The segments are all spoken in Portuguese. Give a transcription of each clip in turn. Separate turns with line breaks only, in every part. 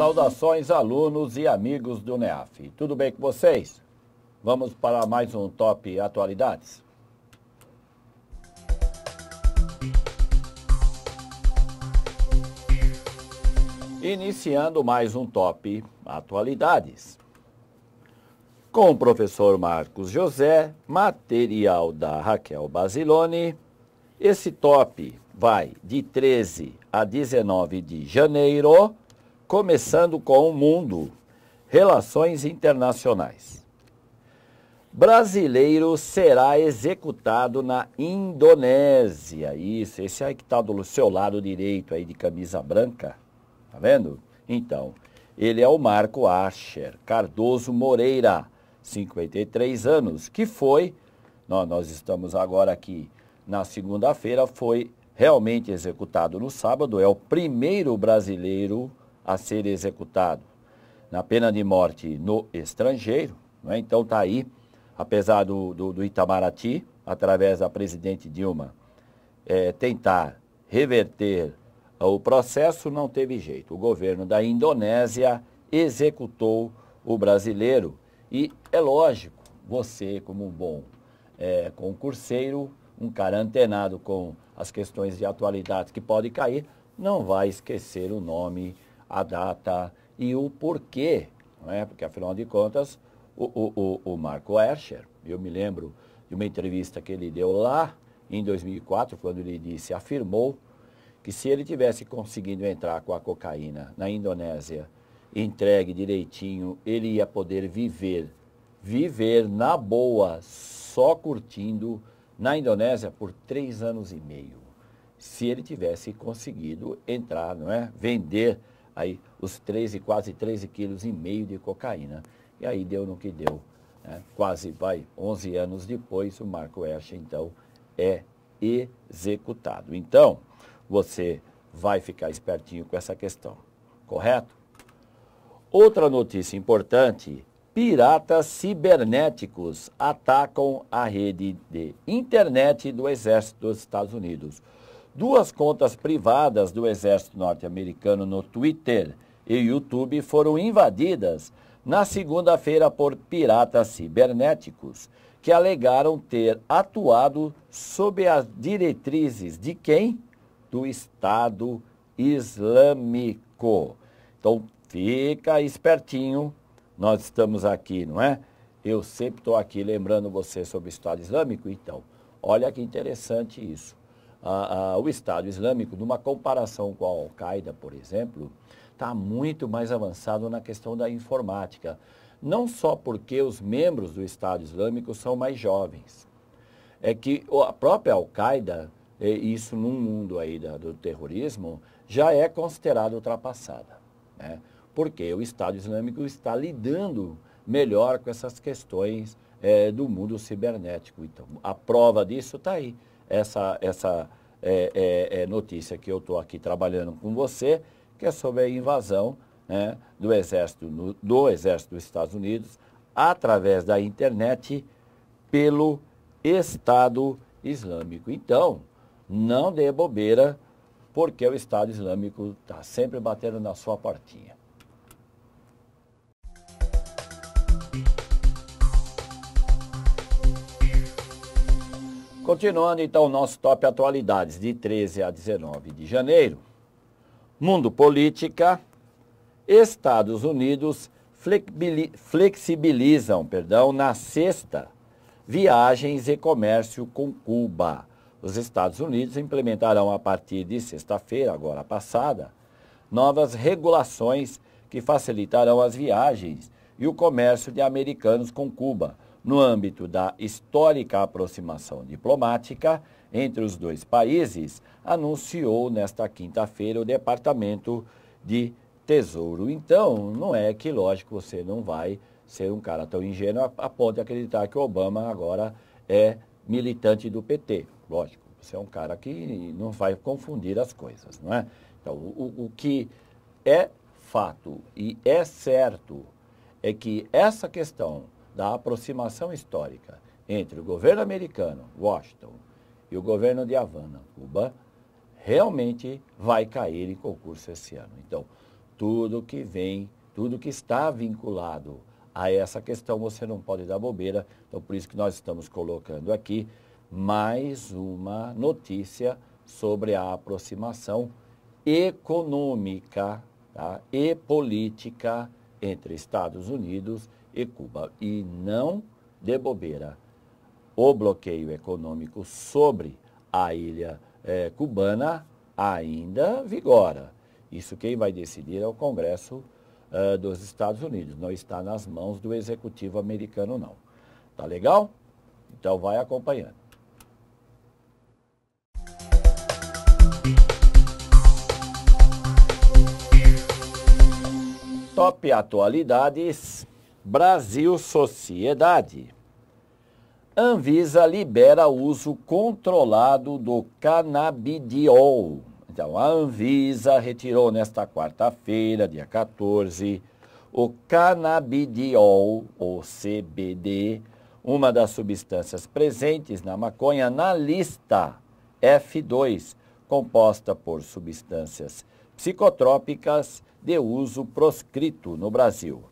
Saudações, alunos e amigos do NEAF. Tudo bem com vocês? Vamos para mais um Top Atualidades. Iniciando mais um Top Atualidades. Com o professor Marcos José, material da Raquel Basilone, esse top vai de 13 a 19 de janeiro começando com o mundo, relações internacionais. Brasileiro será executado na Indonésia. Isso, esse aí que está do seu lado direito aí de camisa branca, tá vendo? Então, ele é o Marco Asher Cardoso Moreira, 53 anos, que foi, nós, nós estamos agora aqui na segunda-feira, foi realmente executado no sábado, é o primeiro brasileiro a ser executado na pena de morte no estrangeiro. Né? Então está aí, apesar do, do, do, Itamaraty, através da presidente Dilma, é, tentar reverter o processo, não teve jeito. O governo da Indonésia executou o brasileiro e é lógico, você como um bom é, concurseiro, um cara antenado com as questões de atualidade que pode cair, não vai esquecer o nome a data e o porquê, não é? porque afinal de contas, o, o, o, o Marco Escher, eu me lembro de uma entrevista que ele deu lá em 2004, quando ele disse, afirmou que se ele tivesse conseguido entrar com a cocaína na Indonésia, entregue direitinho, ele ia poder viver, viver na boa, só curtindo na Indonésia por três anos e meio. Se ele tivesse conseguido entrar, não é? Vender aí os 13, quase 13 quilos e meio de cocaína. E aí deu no que deu. Né? Quase vai 11 anos depois, o Marco Esch, então, é executado. Então, você vai ficar espertinho com essa questão, correto? Outra notícia importante, piratas cibernéticos atacam a rede de internet do Exército dos Estados Unidos. Duas contas privadas do exército norte-americano no Twitter e YouTube foram invadidas na segunda-feira por piratas cibernéticos que alegaram ter atuado sob as diretrizes de quem? Do Estado Islâmico. Então, fica espertinho. Nós estamos aqui, não é? Eu sempre estou aqui lembrando você sobre o Estado Islâmico. Então, olha que interessante isso a, a, o Estado Islâmico, numa comparação com a Al-Qaeda, por exemplo, está muito mais avançado na questão da informática. Não só porque os membros do Estado Islâmico são mais jovens. É que a própria Al-Qaeda, isso num mundo aí do terrorismo, já é considerada ultrapassada. Né? Porque o Estado Islâmico está lidando melhor com essas questões é, do mundo cibernético. Então, a prova disso está aí essa, essa é, é, é, notícia que eu estou aqui trabalhando com você, que é sobre a invasão né, do, exército, no, do Exército dos Estados Unidos através da internet pelo Estado Islâmico. Então, não dê bobeira, porque o Estado Islâmico está sempre batendo na sua portinha. Continuando então o nosso top atualidades de 13 a 19 de janeiro. Mundo política, Estados Unidos flexibilizam, perdão, na sexta, viagens e comércio com Cuba. Os Estados Unidos implementarão a partir de sexta-feira, agora passada, novas regulações que facilitarão as viagens e o comércio de americanos com Cuba no âmbito da histórica aproximação diplomática entre os dois países, anunciou nesta quinta-feira o Departamento de Tesouro. Então, não é que, lógico, você não vai ser um cara tão ingênuo a ponto de acreditar que o Obama agora é militante do PT. Lógico, você é um cara que não vai confundir as coisas, não é? Então, o, o que é fato e é certo é que essa questão da aproximação histórica entre o governo americano, Washington, e o governo de Havana, Cuba, realmente vai cair em concurso esse ano. Então, tudo que vem, tudo que está vinculado a essa questão, você não pode dar bobeira. Então, por isso que nós estamos colocando aqui mais uma notícia sobre a aproximação econômica tá? e política entre Estados Unidos e e Cuba. E não de bobeira. O bloqueio econômico sobre a ilha eh, cubana ainda vigora. Isso quem vai decidir é o Congresso eh, dos Estados Unidos. Não está nas mãos do executivo americano, não. Tá legal? Então vai acompanhando. Top Atualidades Brasil Sociedade. Anvisa libera uso controlado do canabidiol. Então, a Anvisa retirou nesta quarta-feira, dia 14, o canabidiol, ou CBD, uma das substâncias presentes na maconha, na lista F2, composta por substâncias psicotrópicas de uso proscrito no Brasil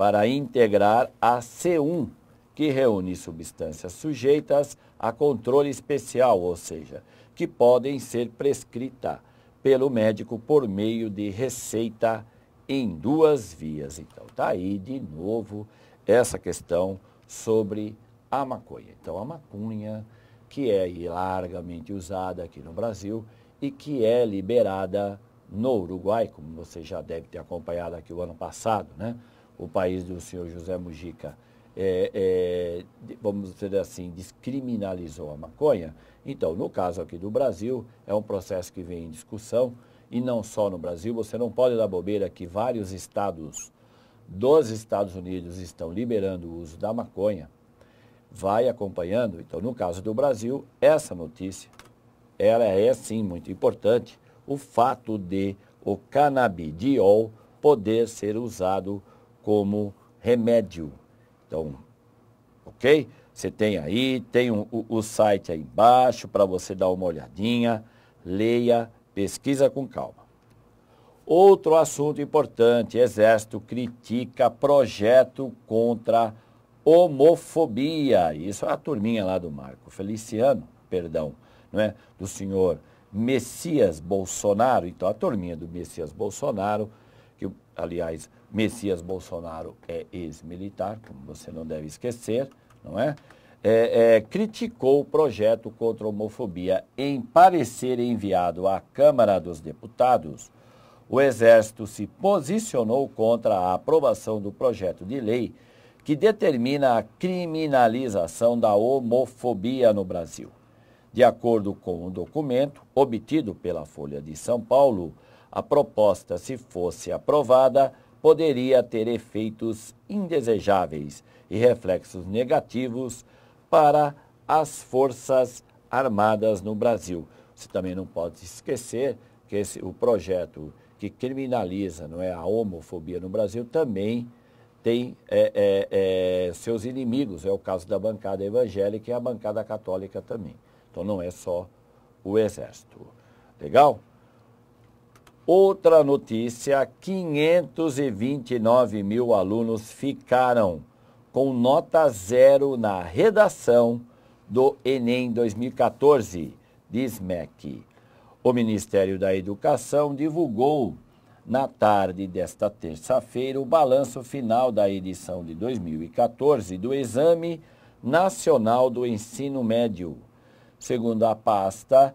para integrar a C1, que reúne substâncias sujeitas a controle especial, ou seja, que podem ser prescritas pelo médico por meio de receita em duas vias. Então, tá aí de novo essa questão sobre a maconha. Então, a maconha, que é largamente usada aqui no Brasil e que é liberada no Uruguai, como você já deve ter acompanhado aqui o ano passado, né? o país do senhor José Mujica, é, é, vamos dizer assim, descriminalizou a maconha. Então, no caso aqui do Brasil, é um processo que vem em discussão, e não só no Brasil, você não pode dar bobeira que vários estados dos Estados Unidos estão liberando o uso da maconha. Vai acompanhando, então, no caso do Brasil, essa notícia, ela é sim muito importante, o fato de o canabidiol poder ser usado como remédio. Então, ok? Você tem aí, tem um, o, o site aí embaixo para você dar uma olhadinha, leia, pesquisa com calma. Outro assunto importante, Exército critica projeto contra homofobia. Isso é a turminha lá do Marco Feliciano, perdão, não é? do senhor Messias Bolsonaro. Então, a turminha do Messias Bolsonaro, que, aliás, Messias Bolsonaro é ex-militar, como você não deve esquecer, não é? É, é? Criticou o projeto contra a homofobia. Em parecer enviado à Câmara dos Deputados, o Exército se posicionou contra a aprovação do projeto de lei que determina a criminalização da homofobia no Brasil. De acordo com um documento obtido pela Folha de São Paulo, a proposta, se fosse aprovada, poderia ter efeitos indesejáveis e reflexos negativos para as Forças Armadas no Brasil. Você também não pode esquecer que esse, o projeto que criminaliza não é, a homofobia no Brasil também tem é, é, é, seus inimigos. É o caso da bancada evangélica e a bancada católica também. Então não é só o Exército. Legal? Outra notícia: 529 mil alunos ficaram com nota zero na redação do Enem 2014, diz MEC. O Ministério da Educação divulgou na tarde desta terça-feira o balanço final da edição de 2014 do Exame Nacional do Ensino Médio. Segundo a pasta,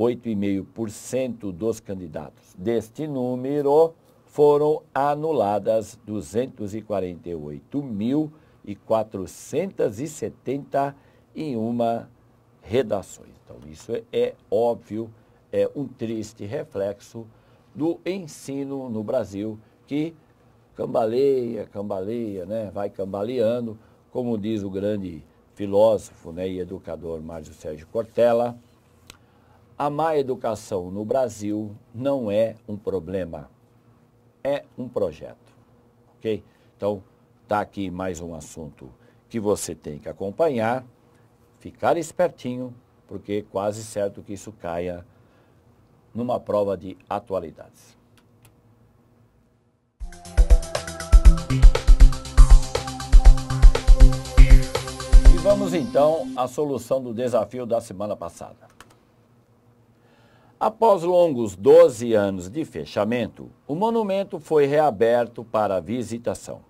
8,5% dos candidatos. Deste número, foram anuladas 248.471 redações. Então, isso é óbvio, é um triste reflexo do ensino no Brasil que cambaleia, cambaleia, né? vai cambaleando, como diz o grande filósofo né, e educador Márcio Sérgio Cortella, a má educação no Brasil não é um problema, é um projeto. Ok? Então, está aqui mais um assunto que você tem que acompanhar, ficar espertinho, porque quase certo que isso caia numa prova de atualidades. E vamos então à solução do desafio da semana passada. Após longos 12 anos de fechamento, o monumento foi reaberto para visitação.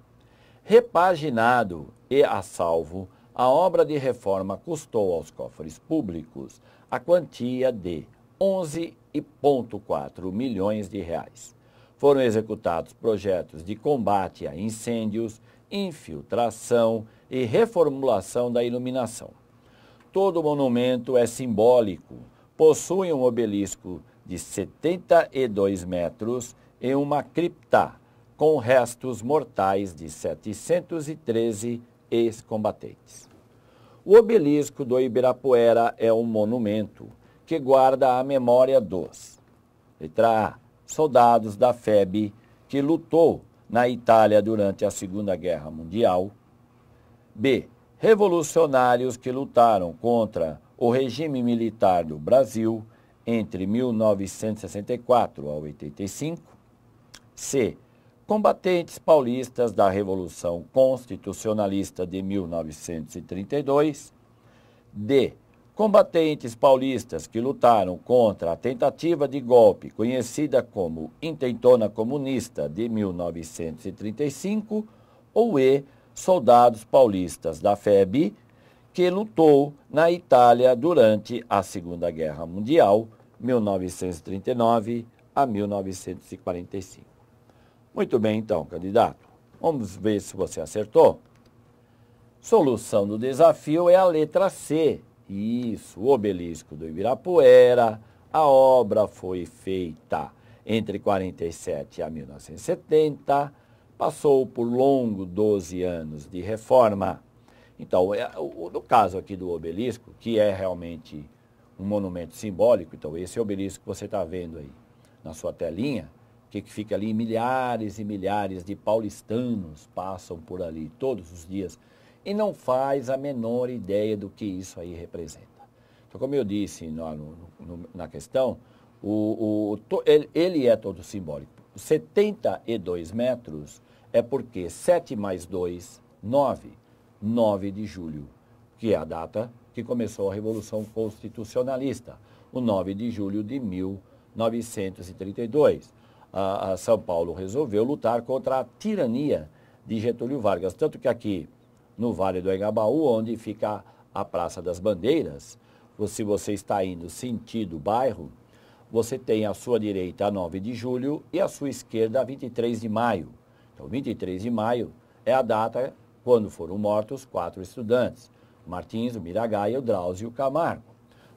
Repaginado e a salvo, a obra de reforma custou aos cofres públicos a quantia de 11,4 milhões de reais. Foram executados projetos de combate a incêndios, infiltração e reformulação da iluminação. Todo monumento é simbólico possuem um obelisco de 72 metros e uma cripta com restos mortais de 713 ex-combatentes. O obelisco do Ibirapuera é um monumento que guarda a memória dos letra A, soldados da FEB que lutou na Itália durante a Segunda Guerra Mundial. B, revolucionários que lutaram contra o regime militar do Brasil entre 1964 a 85. C. Combatentes paulistas da Revolução Constitucionalista de 1932. D. Combatentes paulistas que lutaram contra a tentativa de golpe conhecida como Intentona Comunista de 1935. Ou E. Soldados paulistas da FEB que lutou na Itália durante a Segunda Guerra Mundial, 1939 a 1945. Muito bem, então, candidato. Vamos ver se você acertou. Solução do desafio é a letra C. Isso, o obelisco do Ibirapuera. A obra foi feita entre 1947 a 1970. Passou por longo 12 anos de reforma então, é, o, no caso aqui do obelisco, que é realmente um monumento simbólico, então esse obelisco que você está vendo aí na sua telinha, que, que fica ali, milhares e milhares de paulistanos passam por ali todos os dias e não faz a menor ideia do que isso aí representa. Então, como eu disse no, no, na questão, o, o, to, ele, ele é todo simbólico. 72 metros é porque 7 mais 2, 9. 9 de julho, que é a data que começou a Revolução Constitucionalista, o 9 de julho de 1932. A, a São Paulo resolveu lutar contra a tirania de Getúlio Vargas, tanto que aqui no Vale do Engabaú, onde fica a Praça das Bandeiras, se você está indo sentido bairro, você tem à sua direita a 9 de julho e à sua esquerda a 23 de maio. Então, 23 de maio é a data quando foram mortos quatro estudantes, o Martins, o Miragaia, o Drauzio e o Camargo.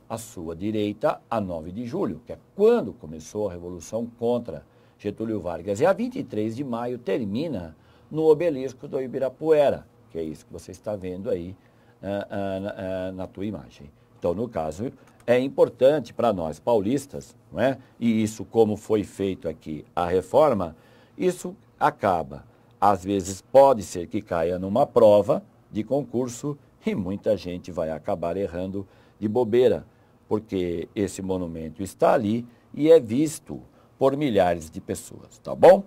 À sua direita, a 9 de julho, que é quando começou a Revolução contra Getúlio Vargas. E a 23 de maio termina no obelisco do Ibirapuera, que é isso que você está vendo aí uh, uh, uh, na tua imagem. Então, no caso, é importante para nós paulistas, não é? e isso como foi feito aqui a reforma, isso acaba às vezes pode ser que caia numa prova de concurso e muita gente vai acabar errando de bobeira, porque esse monumento está ali e é visto por milhares de pessoas, tá bom?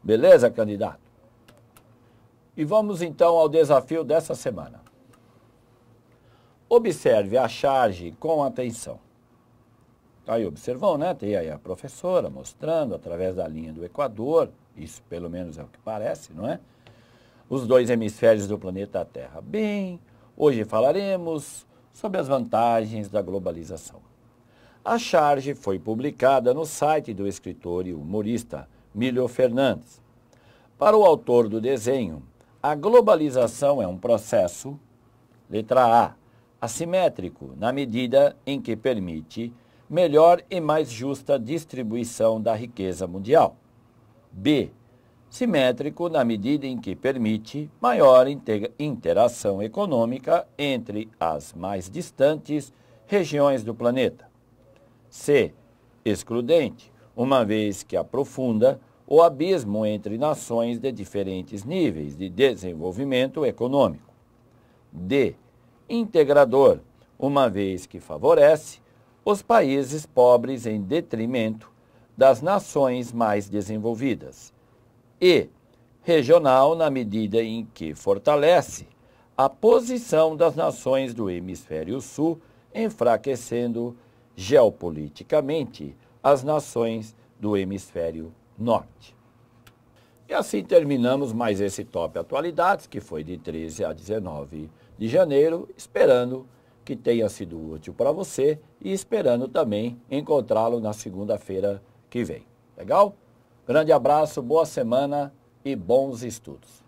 Beleza, candidato? E vamos então ao desafio dessa semana. Observe a charge com atenção. Aí observou, né? Tem aí a professora mostrando através da linha do Equador, isso pelo menos é o que parece, não é? Os dois hemisférios do planeta Terra. Bem, hoje falaremos sobre as vantagens da globalização. A charge foi publicada no site do escritor e humorista Milho Fernandes. Para o autor do desenho, a globalização é um processo, letra A, assimétrico, na medida em que permite melhor e mais justa distribuição da riqueza mundial. B. Simétrico na medida em que permite maior interação econômica entre as mais distantes regiões do planeta. C. Excludente, uma vez que aprofunda o abismo entre nações de diferentes níveis de desenvolvimento econômico. D. Integrador, uma vez que favorece os países pobres em detrimento das nações mais desenvolvidas, e regional na medida em que fortalece a posição das nações do hemisfério sul, enfraquecendo geopoliticamente as nações do hemisfério norte. E assim terminamos mais esse top atualidades, que foi de 13 a 19 de janeiro, esperando que tenha sido útil para você e esperando também encontrá-lo na segunda-feira que vem. Legal? Grande abraço, boa semana e bons estudos.